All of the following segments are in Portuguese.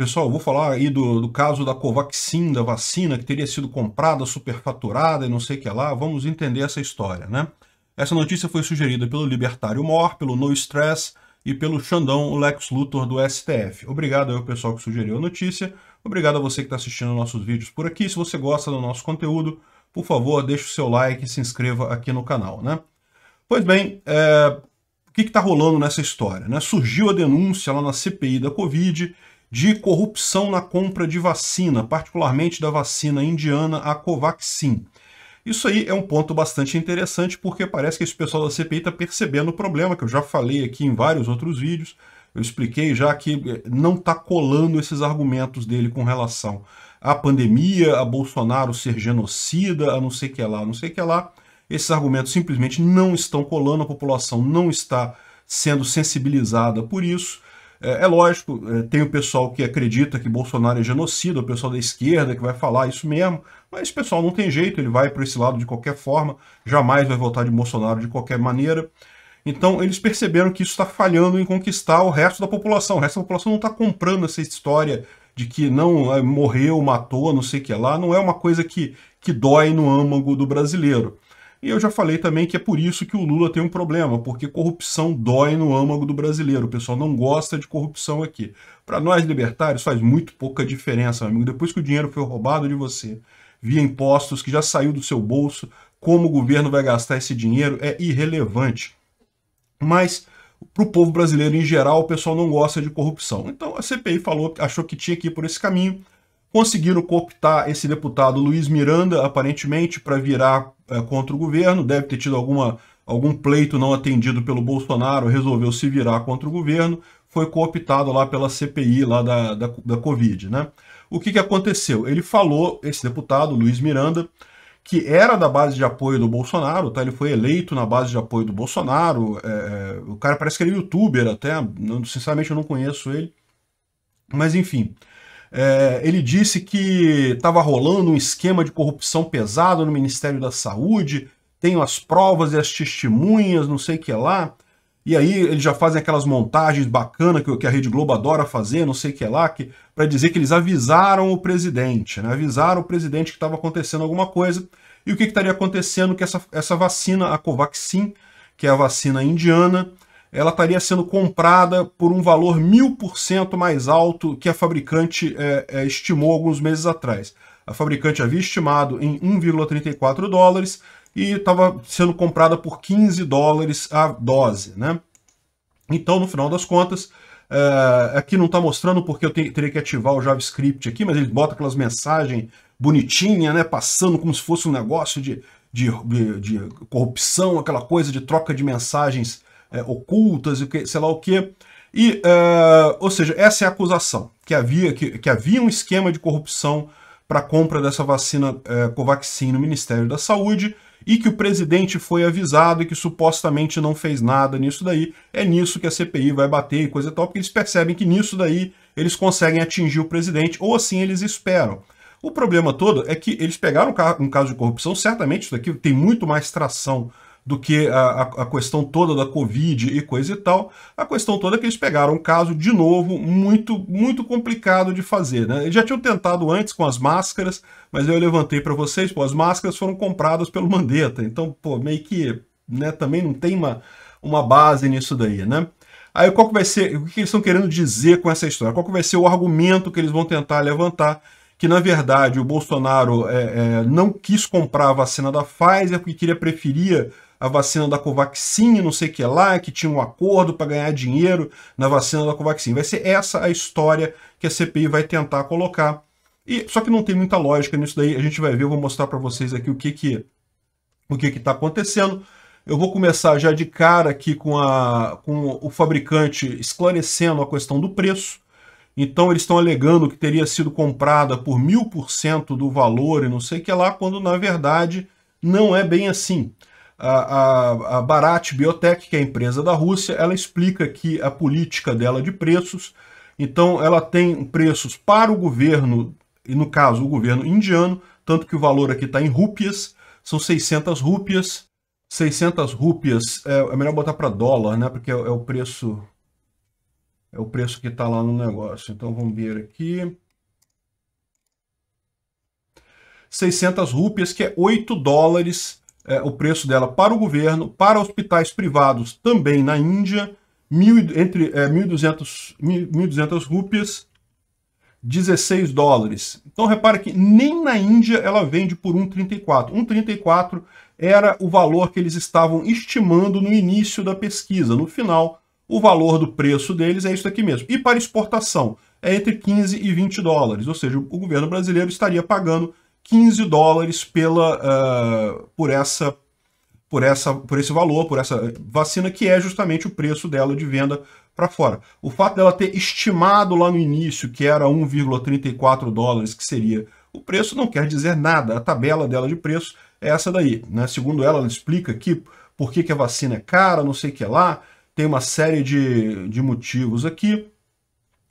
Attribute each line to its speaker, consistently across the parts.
Speaker 1: Pessoal, vou falar aí do, do, caso da Covaxin, da vacina que teria sido comprada, superfaturada e não sei o que lá. Vamos entender essa história, né? Essa notícia foi sugerida pelo Libertário Mor, pelo No Stress e pelo Xandão, o Lex Luthor do STF. Obrigado ao pessoal que sugeriu a notícia. Obrigado a você que está assistindo nossos vídeos por aqui. Se você gosta do nosso conteúdo, por favor, deixe o seu like e se inscreva aqui no canal, né? Pois bem, é... o que está rolando nessa história? Né? Surgiu a denúncia lá na CPI da Covid de corrupção na compra de vacina, particularmente da vacina indiana, a Covaxin. Isso aí é um ponto bastante interessante, porque parece que esse pessoal da CPI está percebendo o problema, que eu já falei aqui em vários outros vídeos. Eu expliquei já que eh, não está colando esses argumentos dele com relação à pandemia, a Bolsonaro ser genocida, a não sei que lá, a não sei que lá. Esses argumentos simplesmente não estão colando, a população não está sendo sensibilizada por isso. É, é lógico, é, tem o pessoal que acredita que Bolsonaro é genocida, o pessoal da esquerda que vai falar isso mesmo, mas esse pessoal não tem jeito, ele vai para esse lado de qualquer forma, jamais vai votar de Bolsonaro de qualquer maneira. Então eles perceberam que isso está falhando em conquistar o resto da população. O resto da população não está comprando essa história de que não é, morreu, matou, não sei o que lá. Não é uma coisa que, que dói no âmago do brasileiro. E eu já falei também que é por isso que o Lula tem um problema, porque corrupção dói no âmago do brasileiro. O pessoal não gosta de corrupção aqui. Para nós libertários faz muito pouca diferença, meu amigo. Depois que o dinheiro foi roubado de você, via impostos que já saiu do seu bolso, como o governo vai gastar esse dinheiro é irrelevante. Mas para o povo brasileiro em geral, o pessoal não gosta de corrupção. Então a CPI falou, achou que tinha que ir por esse caminho. Conseguiram cooptar esse deputado Luiz Miranda, aparentemente, para virar é, contra o governo. Deve ter tido alguma, algum pleito não atendido pelo Bolsonaro, resolveu se virar contra o governo. Foi cooptado lá pela CPI lá da, da, da Covid. Né? O que, que aconteceu? Ele falou, esse deputado, Luiz Miranda, que era da base de apoio do Bolsonaro, tá? Ele foi eleito na base de apoio do Bolsonaro. É, é o cara parece que era é youtuber até, sinceramente eu não conheço ele. Mas enfim, é, ele disse que estava rolando um esquema de corrupção pesado no Ministério da Saúde, tenho as provas e as testemunhas, não sei o que lá. E aí eles já fazem aquelas montagens bacanas que, que a Rede Globo adora fazer, não sei o que lá, que, para dizer que eles avisaram o presidente, né? avisaram o presidente que estava acontecendo alguma coisa. E o que, que estaria acontecendo? Que essa, essa vacina, a Covaxin, que é a vacina indiana, ela estaria sendo comprada por um valor mil por cento mais alto que a fabricante é, é, estimou alguns meses atrás. A fabricante havia estimado em 1,34 dólares e estava sendo comprada por 15 dólares a dose. Né? Então, no final das contas, é, aqui não está mostrando porque eu te, teria que ativar o JavaScript aqui, mas ele bota aquelas mensagens bonitinhas, né, passando como se fosse um negócio de, de, de, de corrupção, aquela coisa de troca de mensagens é, ocultas, sei lá o quê. E, é, ou seja, essa é a acusação, que havia, que, que havia um esquema de corrupção para a compra dessa vacina Covaxina é, Covaxin no Ministério da Saúde e que o presidente foi avisado e que supostamente não fez nada nisso daí. É nisso que a CPI vai bater e coisa e tal, porque eles percebem que nisso daí eles conseguem atingir o presidente, ou assim eles esperam. O problema todo é que eles pegaram um caso de corrupção, certamente isso daqui tem muito mais tração do que a, a, questão toda da Covid e coisa e tal. A questão toda é que eles pegaram um caso, de novo, muito, muito complicado de fazer. Né? Eles já tinham tentado antes com as máscaras, mas eu levantei para vocês, pô, as máscaras foram compradas pelo Mandetta, então, pô, meio que né, também não tem uma, uma base nisso daí, né? Aí qual que vai ser, o que eles estão querendo dizer com essa história? Qual que vai ser o argumento que eles vão tentar levantar que na verdade o Bolsonaro é, é, não quis comprar a vacina da Pfizer porque queria preferir a vacina da Covaxin, não sei o que lá, que tinha um acordo para ganhar dinheiro na vacina da Covaxin. Vai ser essa a história que a CPI vai tentar colocar. E só que não tem muita lógica nisso daí. A gente vai ver, eu vou mostrar para vocês aqui o que que o que que tá acontecendo. Eu vou começar já de cara aqui com, a, com o fabricante esclarecendo a questão do preço. Então eles estão alegando que teria sido comprada por mil por cento do valor e não sei o que lá, quando na verdade não é bem assim. A, a, a Barat Biotech, que é a empresa da Rússia, ela explica que a política dela é de preços, então ela tem preços para o governo, e no caso o governo indiano, tanto que o valor aqui está em rúpias, são 600 rúpias, 600 rúpias, é, é melhor botar para dólar, né, porque é, é o preço é o preço que está lá no negócio. Então vamos ver aqui. 600 rúpias, que é 8 dólares é, o preço dela para o governo, para hospitais privados também na Índia, mil, entre é, 1.200 1.200 rupias, 16 dólares. Então repara que nem na Índia ela vende por 1,34. 1,34 era o valor que eles estavam estimando no início da pesquisa. No final, o valor do preço deles é isso aqui mesmo. E para exportação, é entre 15 e 20 dólares, ou seja, o governo brasileiro estaria pagando 15 dólares pela, uh, por essa por essa por esse valor, por essa vacina que é justamente o preço dela de venda para fora. O fato dela ter estimado lá no início que era 1,34 dólares, que seria o preço, não quer dizer nada. A tabela dela de preço é essa daí, né? Segundo ela, ela explica aqui por que, que a vacina é cara, não sei o que lá, tem uma série de, de motivos aqui.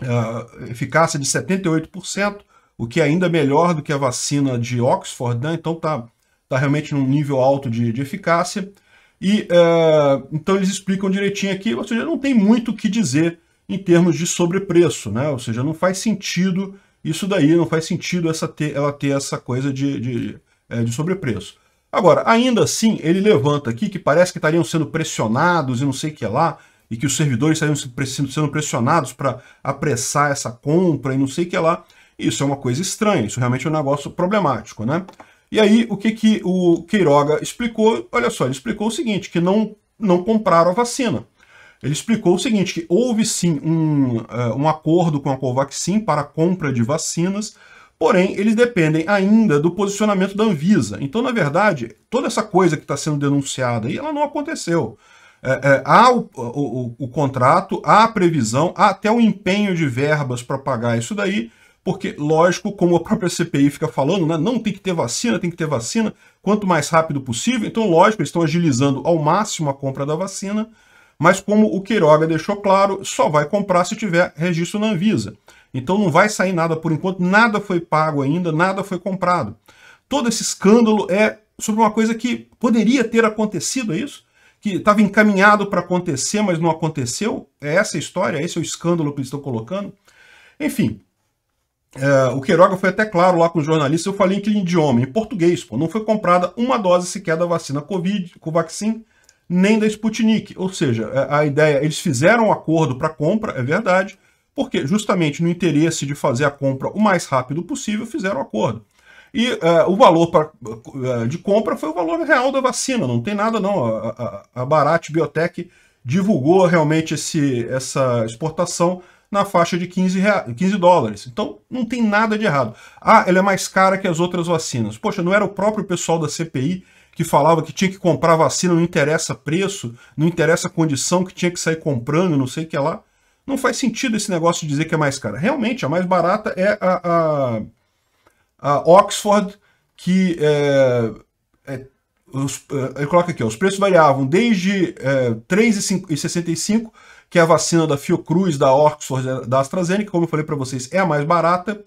Speaker 1: Uh, eficácia de 78%, o que é ainda melhor do que a vacina de Oxford, né? Então tá, tá realmente num nível alto de, de eficácia. E é, então eles explicam direitinho aqui, ou seja, não tem muito o que dizer em termos de sobrepreço, né? Ou seja, não faz sentido isso daí, não faz sentido essa ter, ela ter essa coisa de, de, é, de sobrepreço. Agora, ainda assim, ele levanta aqui que parece que estariam sendo pressionados e não sei o que lá, e que os servidores estariam sendo pressionados para apressar essa compra e não sei o que lá. Isso é uma coisa estranha, isso realmente é um negócio problemático, né? E aí, o que, que o Queiroga explicou? Olha só, ele explicou o seguinte, que não, não compraram a vacina. Ele explicou o seguinte, que houve sim um, uh, um acordo com a Covaxin para a compra de vacinas, porém eles dependem ainda do posicionamento da Anvisa. Então, na verdade, toda essa coisa que está sendo denunciada aí, ela não aconteceu. É, é, há o, o, o, o, contrato, há a previsão, há até o empenho de verbas para pagar isso daí, porque, lógico, como a própria CPI fica falando, né, não tem que ter vacina, tem que ter vacina, quanto mais rápido possível. Então, lógico, eles estão agilizando ao máximo a compra da vacina, mas como o Queiroga deixou claro, só vai comprar se tiver registro na Anvisa. Então não vai sair nada por enquanto, nada foi pago ainda, nada foi comprado. Todo esse escândalo é sobre uma coisa que poderia ter acontecido, é isso? Que estava encaminhado para acontecer, mas não aconteceu? É essa a história? É esse é o escândalo que eles estão colocando? Enfim, é, o Queiroga foi até claro lá com os jornalistas, eu falei em que idioma? Em português, pô. Não foi comprada uma dose sequer da vacina Covid, Covaxin, nem da Sputnik. Ou seja, é, a ideia, eles fizeram um acordo para compra, é verdade, porque justamente no interesse de fazer a compra o mais rápido possível, fizeram o um acordo. E é, o valor pra, é, de compra foi o valor real da vacina, não tem nada não. A, a, a Barat Biotech divulgou realmente esse, essa exportação na faixa de 15, reais, 15 dólares. Então, não tem nada de errado. Ah, ela é mais cara que as outras vacinas. Poxa, não era o próprio pessoal da CPI que falava que tinha que comprar vacina, não interessa preço, não interessa condição, que tinha que sair comprando, não sei o que lá. Não faz sentido esse negócio de dizer que é mais cara. Realmente, a mais barata é a, a, a Oxford, que é, é, os, ele é, coloca aqui, ó, os preços variavam desde é, 3,65 que é a vacina da Fiocruz, da Oxford, da AstraZeneca, como eu falei para vocês, é a mais barata,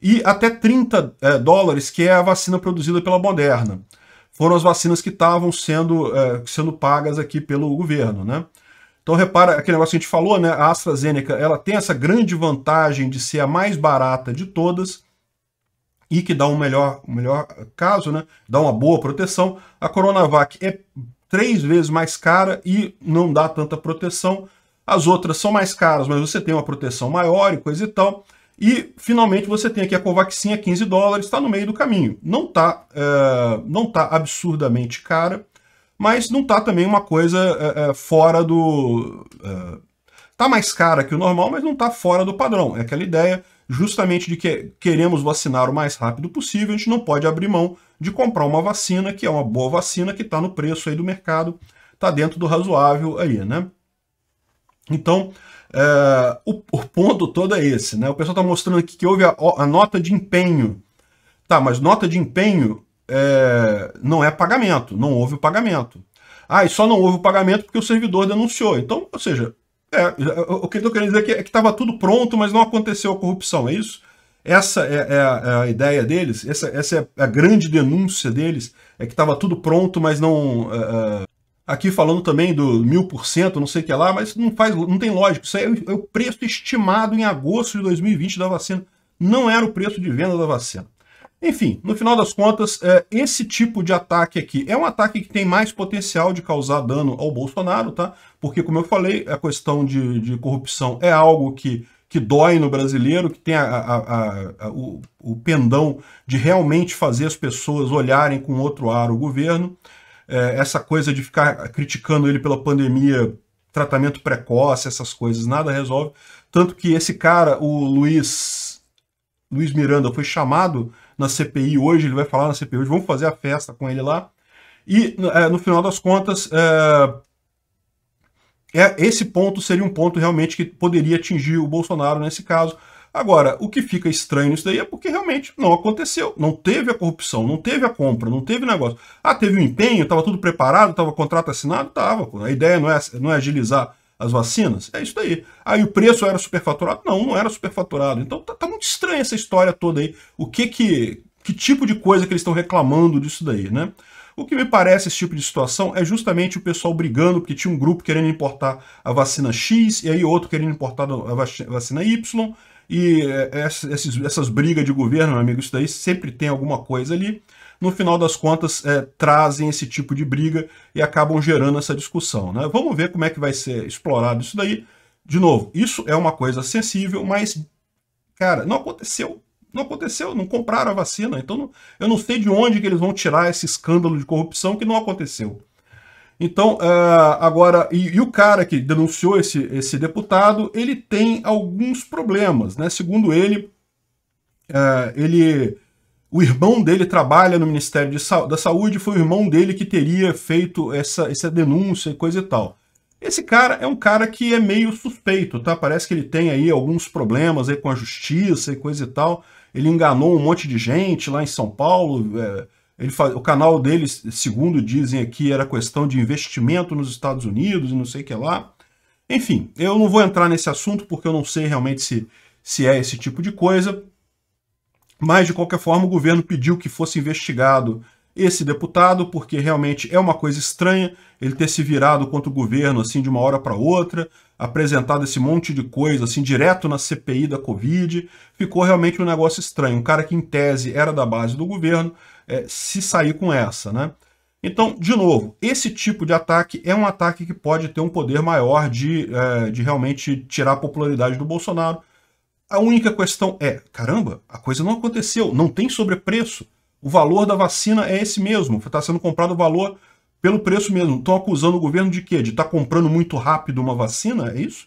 Speaker 1: e até 30 é, dólares, que é a vacina produzida pela Moderna. Foram as vacinas que estavam sendo, é, sendo pagas aqui pelo governo, né? Então repara aquele negócio que a gente falou, né? A AstraZeneca, ela tem essa grande vantagem de ser a mais barata de todas, e que dá um melhor, um melhor caso, né? dá uma boa proteção. A Coronavac é três vezes mais cara e não dá tanta proteção. As outras são mais caras, mas você tem uma proteção maior e coisa e tal. E, finalmente, você tem aqui a Covaxin a é 15 dólares, está no meio do caminho. Não está é, não tá absurdamente cara, mas não está também uma coisa é, é, fora do... Está é, mais cara que o normal, mas não está fora do padrão. É aquela ideia justamente de que queremos vacinar o mais rápido possível, a gente não pode abrir mão de comprar uma vacina, que é uma boa vacina, que está no preço aí do mercado, está dentro do razoável aí, né? Então, é, o, o, ponto todo é esse, né? O pessoal está mostrando aqui que houve a, a, nota de empenho. Tá, mas nota de empenho é, não é pagamento, não houve o pagamento. Ah, e só não houve o pagamento porque o servidor denunciou. Então, ou seja, é, o que eu estou querendo dizer é que é estava tudo pronto, mas não aconteceu a corrupção, é isso? Essa é, é a, é a, ideia deles, essa, essa é a grande denúncia deles, é que estava tudo pronto, mas não eh, aqui falando também do mil por cento, não sei o que lá, mas não faz, não tem lógica. Isso aí é o é preço estimado em agosto de 2020 da vacina. Não era o preço de venda da vacina. Enfim, no final das contas, é, esse tipo de ataque aqui é um ataque que tem mais potencial de causar dano ao Bolsonaro, tá? Porque, como eu falei, a questão de, de corrupção é algo que, que dói no brasileiro, que tem a, a, a, o, o pendão de realmente fazer as pessoas olharem com outro ar o governo é, essa coisa de ficar criticando ele pela pandemia, tratamento precoce, essas coisas, nada resolve. Tanto que esse cara, o Luiz, Luiz Miranda, foi chamado na CPI hoje, ele vai falar na CPI hoje, vamos fazer a festa com ele lá. E é, no final das contas, é, é, esse ponto seria um ponto realmente que poderia atingir o Bolsonaro nesse caso, Agora, o que fica estranho nisso daí é porque realmente não aconteceu. Não teve a corrupção, não teve a compra, não teve negócio. Ah, teve o um empenho, estava tudo preparado, estava contrato assinado? Estava. A ideia não é, não é agilizar as vacinas? É isso daí. Aí ah, o preço era superfaturado? Não, não era superfaturado. Então tá, tá muito estranha essa história toda aí. O que que... Que tipo de coisa que eles estão reclamando disso daí, né? O que me parece esse tipo de situação é justamente o pessoal brigando, porque tinha um grupo querendo importar a vacina X e aí outro querendo importar a vacina Y. E é, essas brigas de governo, meu amigo, isso daí sempre tem alguma coisa ali. No final das contas, é, trazem esse tipo de briga e acabam gerando essa discussão. Né? Vamos ver como é que vai ser explorado isso daí. De novo, isso é uma coisa sensível, mas, cara, não aconteceu. Não aconteceu, não compraram a vacina. Então, não, eu não sei de onde que eles vão tirar esse escândalo de corrupção que não aconteceu. Então, é, agora, e, e, o cara que denunciou esse, esse deputado, ele tem alguns problemas, né? Segundo ele, é, ele o irmão dele trabalha no Ministério da Saúde, foi o irmão dele que teria feito essa, essa denúncia e coisa e tal. Esse cara é um cara que é meio suspeito, tá? Parece que ele tem aí alguns problemas aí com a justiça e coisa e tal. Ele enganou um monte de gente lá em São Paulo, é, ele faz, o canal dele, segundo dizem aqui, era questão de investimento nos Estados Unidos e não sei o que lá. Enfim, eu não vou entrar nesse assunto porque eu não sei realmente se, se é esse tipo de coisa. Mas, de qualquer forma, o governo pediu que fosse investigado esse deputado, porque realmente é uma coisa estranha ele ter se virado contra o governo assim de uma hora para outra, apresentado esse monte de coisa assim direto na CPI da Covid, ficou realmente um negócio estranho. Um cara que em tese era da base do governo é, se sair com essa, né? Então, de novo, esse tipo de ataque é um ataque que pode ter um poder maior de, é, de realmente tirar a popularidade do Bolsonaro. A única questão é, caramba, a coisa não aconteceu, não tem sobrepreço o valor da vacina é esse mesmo, está sendo comprado o valor pelo preço mesmo. Estão acusando o governo de quê? De estar tá comprando muito rápido uma vacina? É isso?